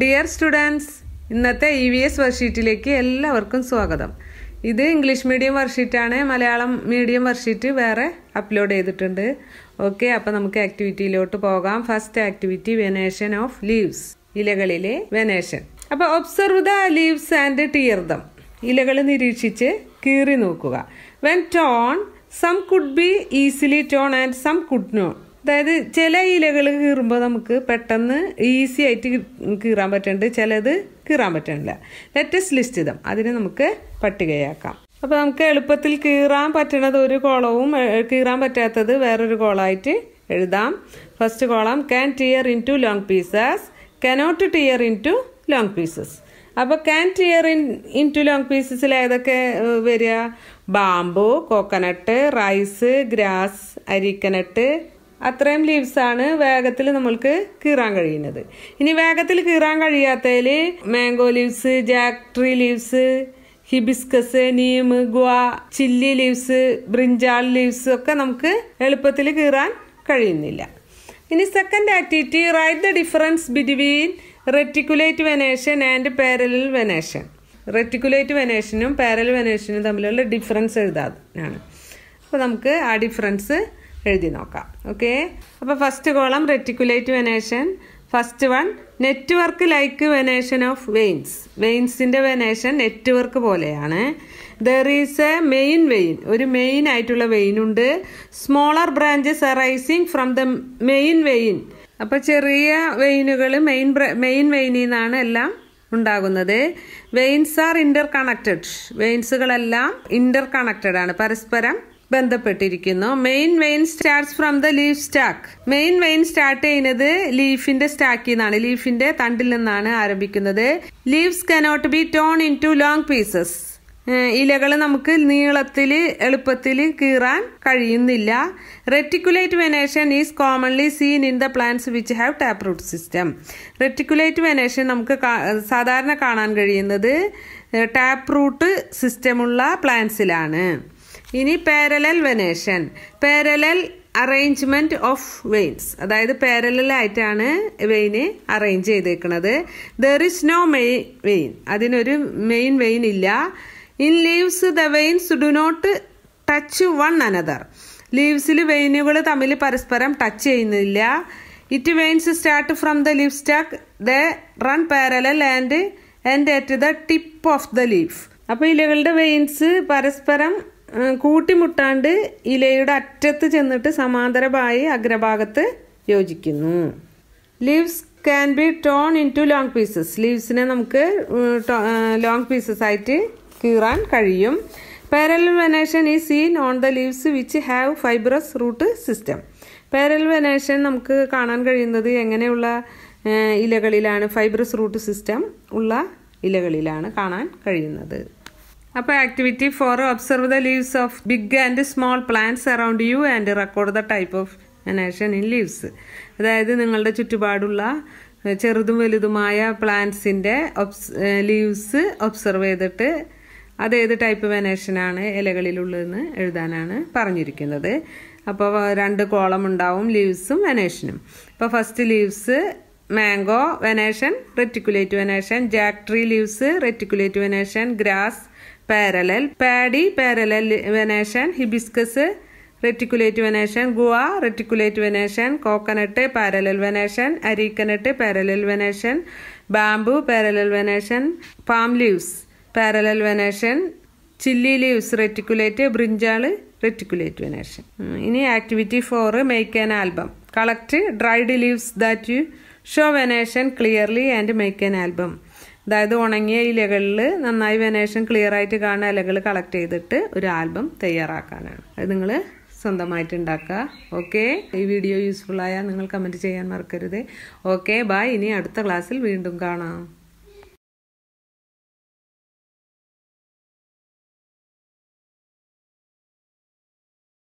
dear students ഇന്നത്തെ E V S വർഷീറ്റിലേക്ക് എല്ലാവർക്കും സ്വാഗതം ഇത് ഇംഗ്ലീഷ് മീഡിയം വർഷീറ്റാണ് മലയാളം മീഡിയം വർഷീറ്റ് വേറെ അപ്ലോഡ് ചെയ്തിട്ടുണ്ട് ഓക്കെ അപ്പോൾ നമുക്ക് ആക്ടിവിറ്റിയിലോട്ട് പോകാം first activity venation of leaves ഇലകളിലെ വെനേഷൻ അപ്പോൾ observe the leaves and tear them ഇലകൾ നിരീക്ഷിച്ച് കീറി നോക്കുക when torn some could be easily torn and some could no അതായത് ചില ഇലകൾ കീറുമ്പോൾ നമുക്ക് പെട്ടെന്ന് ഈസി ആയിട്ട് കീറാൻ പറ്റുന്നുണ്ട് ചിലത് കീറാൻ പറ്റുന്നില്ല ലെറ്റസ്റ്റ് ലിസ്റ്റിതം അതിന് നമുക്ക് പട്ടികയാക്കാം അപ്പോൾ നമുക്ക് എളുപ്പത്തിൽ കീറാൻ പറ്റണത് ഒരു കോളവും കീറാൻ പറ്റാത്തത് വേറൊരു കോളായിട്ട് എഴുതാം first column can tear in two long pieces cannot tear in two long pieces അപ്പോൾ can tear in in two long പീസസിൽ ഏതൊക്കെ വരിക bamboo coconut rice grass areca nut അത്രയും ലീവ്സാണ് വേഗത്തിൽ നമ്മൾക്ക് കീറാൻ കഴിയുന്നത് ഇനി വേഗത്തിൽ കീറാൻ കഴിയാത്തതിൽ mango leaves jack tree leaves hibiscus neem guava chilli leaves brinjal leaves ഒക്കെ നമുക്ക് എളുപ്പത്തിൽ കീറാൻ കഴിയുന്നില്ല ഇനി second activity write the difference between reticulate venation and parallel venation reticulate വെനേഷനും പാരലൽ വെനേഷനും തമ്മിലുള്ള ഡിഫറൻസ് എഴുതാനാണ് അപ്പോൾ നമുക്ക് ആ ഡിഫറൻസ് എഴുതി നോക്കാം ഓക്കെ അപ്പോൾ first column reticulate venation first one network like venation of veins വെയിൻസിൻ്റെ വെനേഷൻ നെറ്റ്വർക്ക് പോലെയാണ് there is a main vein ഒരു മെയിൻ ആയിട്ടുള്ള വെയിനുണ്ട് smaller branches arising from the main vein അപ്പോൾ ചെറിയ വെയിനുകൾ മെയിൻ മെയിൻ വെയിനിൽ നിന്നാണ് എല്ലാം ഉണ്ടാകുന്നത് വെയിൻസ് ആർ ഇന്റർ കണക്റ്റഡ് വെയിൻസുകളെല്ലാം ഇന്റർ കണക്റ്റഡ് ആണ് പരസ്പരം ബന്ധപ്പെട്ടിരിക്കുന്നു main vein starts from the leaf stalk main vein start ചെയ്യുന്നത് ലീഫിന്റെ സ്റ്റാക്കിൽ നിന്നാണ് ലീഫിന്റെ തണ്ടിൽ നിന്നാണ് ആരംഭിക്കുന്നത് leaves cannot be torn in two long pieces ഇലകൾ നമുക്ക് നീളത്തിൽ എളുപ്പത്തിൽ കീറാൻ കഴിയുന്നില്ല reticulate venation is commonly seen in the plants which have tap root system reticulate venation നമുക്ക് സാധാരണ കാണാൻ കഴിയുന്നത് ടാപ്പ് റൂട്ട് സിസ്റ്റമുള്ള പ്ലാന്റ്സിലാണ് ഇനി parallel venation parallel arrangement of veins അതായത് പാരലായിട്ടാണ് വെയിന് അറേഞ്ച് ചെയ്തേക്കുന്നത് there is no main vein അതിനൊരു മെയിൻ വെയിൻ ഇല്ല in leaves the veins do not touch one another ലീവ്സിൽ വെയിനുകൾ തമ്മിൽ പരസ്പരം ടച്ച് ചെയ്യുന്നില്ല it veins start from the leaf stalk the run parallel and and at the tip of the leaf അപ്പോൾ ഇലകളുടെ veins പരസ്പരം കൂട്ടിമുട്ടാണ്ട് ഇലയുടെ അറ്റത്ത് ചെന്നിട്ട് സമാന്തരമായി അഗ്രഭാഗത്ത് യോജിക്കുന്നു leaves can be torn in two long pieces ലീവ്സിനെ നമുക്ക് ലോങ് പീസസ് ആയിട്ട് കീറാൻ കഴിയും parallel venation is seen on the leaves which have fibrous root system parallel venation നമുക്ക് കാണാൻ കഴിയുന്നത് എങ്ങനെയുള്ള ഇലകളിലാണ് ഫൈബ്രസ് റൂട്ട് സിസ്റ്റം ഉള്ള ഇലകളിലാണ് കാണാൻ കഴിയുന്നത് അപ്പോൾ activity four observe the leaves of big and small plants around you and record the type of venation in leaves അതായത് നിങ്ങളുടെ ചുറ്റുപാടുള്ള ചെറുതും വലുതുമായ പ്ലാന്റ്സിൻ്റെ ഒബ്സ് ലീവ്സ് ഒബ്സർവ് ചെയ്തിട്ട് അതേത് ടൈപ്പ് വെനേഷനാണ് ഇലകളിലുള്ളതെന്ന് എഴുതാനാണ് പറഞ്ഞിരിക്കുന്നത് അപ്പോൾ രണ്ട് കോളം ഉണ്ടാവും ലീവ്സും വെനേഷനും അപ്പോൾ first leaves mango venation reticulate venation jack tree leaves reticulate venation grass parallel paddy parallel venation hibiscus reticulate venation guava reticulate venation coconut parallel venation areca nut parallel venation bamboo parallel venation palm leaves parallel venation chilli leaves reticulate brinjal reticulate venation ഇനി activity four make an album collect dried leaves that you show venation clearly and make an album അതായത് ഉണങ്ങിയ ഇലകളിൽ നന്നായി venation clear ആയിട്ട് കാണുന്ന ഇലകൾ collect ചെയ്തിട്ട് ഒരു ആൽബം തയ്യാറാക്കാനാണ് അത് നിങ്ങൾ സ്വന്തമായിട്ട് ഉണ്ടാക്കുക ഓക്കെ ഈ വീഡിയോ യൂസ്ഫുൾ ആയാൽ നിങ്ങൾ കമൻറ്റ് ചെയ്യാൻ മറക്കരുത് ഓക്കെ ബായ് ഇനി അടുത്ത ക്ലാസ്സിൽ വീണ്ടും കാണാം